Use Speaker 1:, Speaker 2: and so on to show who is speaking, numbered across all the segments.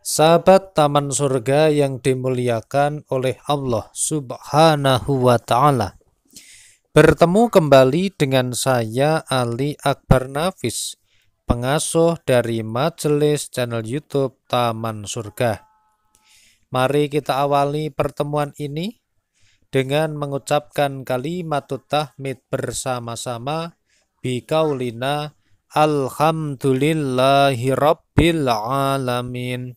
Speaker 1: Sahabat taman surga yang dimuliakan oleh Allah Subhanahu wa Ta'ala. Bertemu kembali dengan saya, Ali Akbar Nafis, pengasuh dari majelis channel YouTube Taman Surga. Mari kita awali pertemuan ini dengan mengucapkan kalimat tahmid bersama-sama Bikaulina, alhamdulillahi rabbil alamin.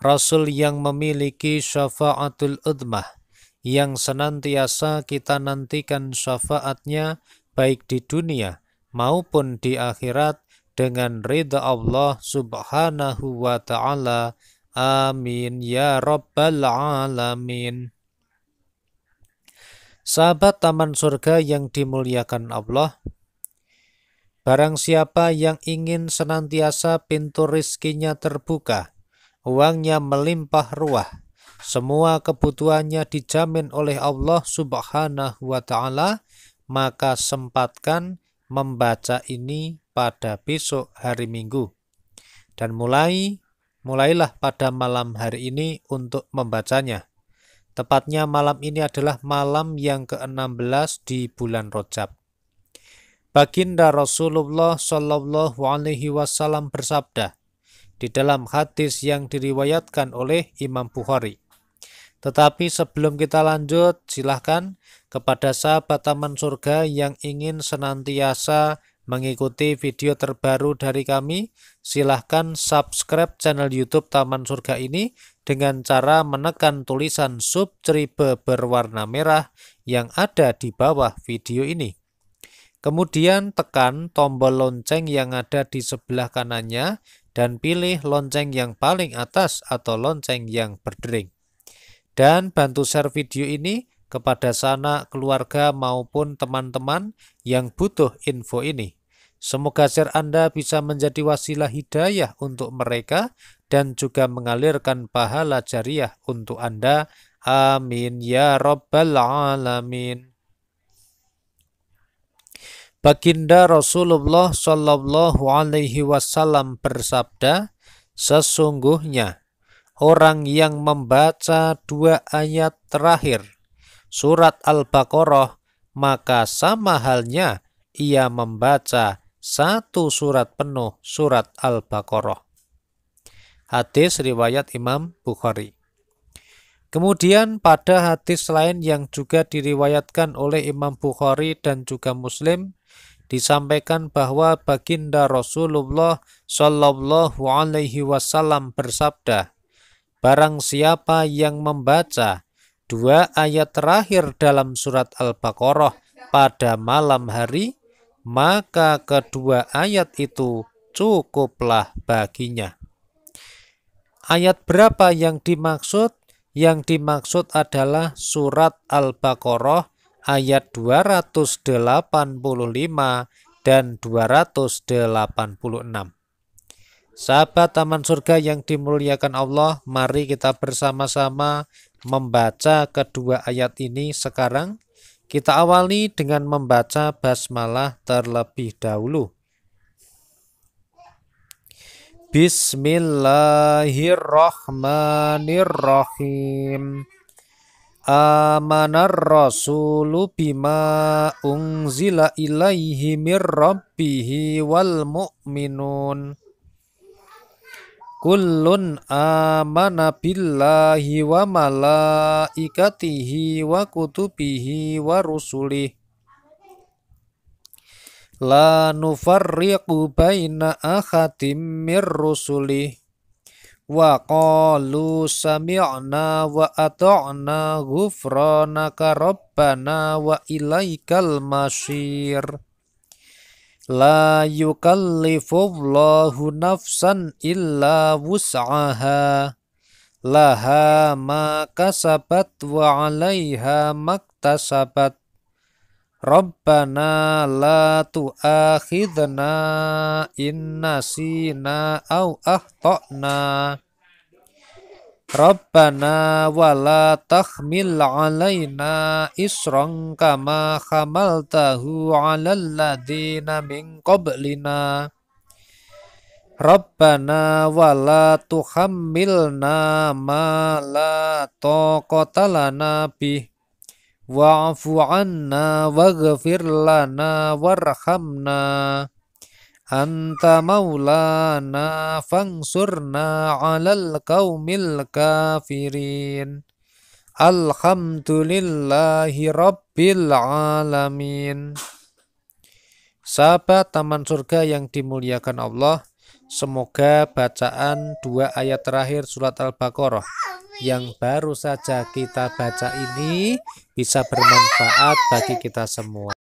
Speaker 1: Rasul yang memiliki syafaatul udmah, yang senantiasa kita nantikan syafaatnya baik di dunia maupun di akhirat dengan ridha Allah subhanahu wa ta'ala. Amin ya rabbal alamin. Sahabat taman surga yang dimuliakan Allah, barang siapa yang ingin senantiasa pintu rizkinya terbuka, uangnya melimpah ruah. Semua kebutuhannya dijamin oleh Allah Subhanahu wa taala, maka sempatkan membaca ini pada besok hari Minggu. Dan mulai mulailah pada malam hari ini untuk membacanya. Tepatnya malam ini adalah malam yang ke-16 di bulan Rojab. Baginda Rasulullah Shallallahu Alaihi Wasallam bersabda, di dalam hadis yang diriwayatkan oleh Imam Bukhari. Tetapi sebelum kita lanjut, silahkan kepada sahabat Taman Surga yang ingin senantiasa mengikuti video terbaru dari kami, silahkan subscribe channel YouTube Taman Surga ini dengan cara menekan tulisan subscribe berwarna merah yang ada di bawah video ini. Kemudian tekan tombol lonceng yang ada di sebelah kanannya dan pilih lonceng yang paling atas atau lonceng yang berdering. Dan bantu share video ini kepada sanak keluarga maupun teman-teman yang butuh info ini. Semoga share Anda bisa menjadi wasilah hidayah untuk mereka dan juga mengalirkan pahala jariah untuk Anda. Amin ya Rabbal 'Alamin. Baginda Rasulullah Shallallahu Alaihi Wasallam bersabda, sesungguhnya orang yang membaca dua ayat terakhir surat Al-Baqarah, maka sama halnya ia membaca satu surat penuh surat Al-Baqarah. Hadis riwayat Imam Bukhari. Kemudian pada hadis lain yang juga diriwayatkan oleh Imam Bukhari dan juga Muslim, disampaikan bahwa baginda Rasulullah Shallallahu alaihi wasallam bersabda, barang siapa yang membaca dua ayat terakhir dalam surat Al-Baqarah pada malam hari, maka kedua ayat itu cukuplah baginya. Ayat berapa yang dimaksud? Yang dimaksud adalah surat Al-Baqarah ayat 285 dan 286. Sahabat Taman Surga yang dimuliakan Allah, mari kita bersama-sama membaca kedua ayat ini sekarang. Kita awali dengan membaca basmalah terlebih dahulu. Bismillahirrahmanirrahim. Amanar rasulu bima unzila ilaihi mir rabbihi wal mu'minun Kullun amana billahi wa malaikatihi wa kutubihi wa rusulih La nufarriqu baina ahadim mir rusulihi wa qalu sami'na wa ata'na ghufranaka rabbana wa ilaikal masyir la yukallifullahu nafsan illa wus'aha laha ma kasabat wa 'alaiha maktasabat Rabbana la tu'akhidna inna sina au ahtana. Rabbana wa la tahmil alaina isran kama hamaltahu alal ladina min qablina. Rabbana wa la tuhammilna ma la taqata lana bih wa'fu anna waghfir lana warhamna anta maulana fangsurna alal qaumil kafirin alhamdulillahi rabbil alamin sahabat taman surga yang dimuliakan Allah semoga bacaan dua ayat terakhir surat al-baqarah yang baru saja kita baca ini bisa bermanfaat bagi kita semua.